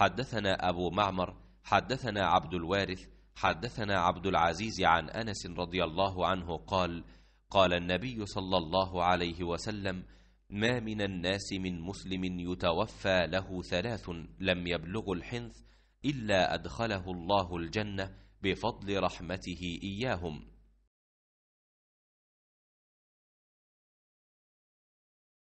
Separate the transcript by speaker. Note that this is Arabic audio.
Speaker 1: حدثنا أبو معمر حدثنا عبد الوارث حدثنا عبد العزيز عن أنس رضي الله عنه قال قال النبي صلى الله عليه وسلم ما من الناس من مسلم يتوفى له ثلاث لم يبلغ الحنث إلا أدخله الله الجنة بفضل رحمته إياهم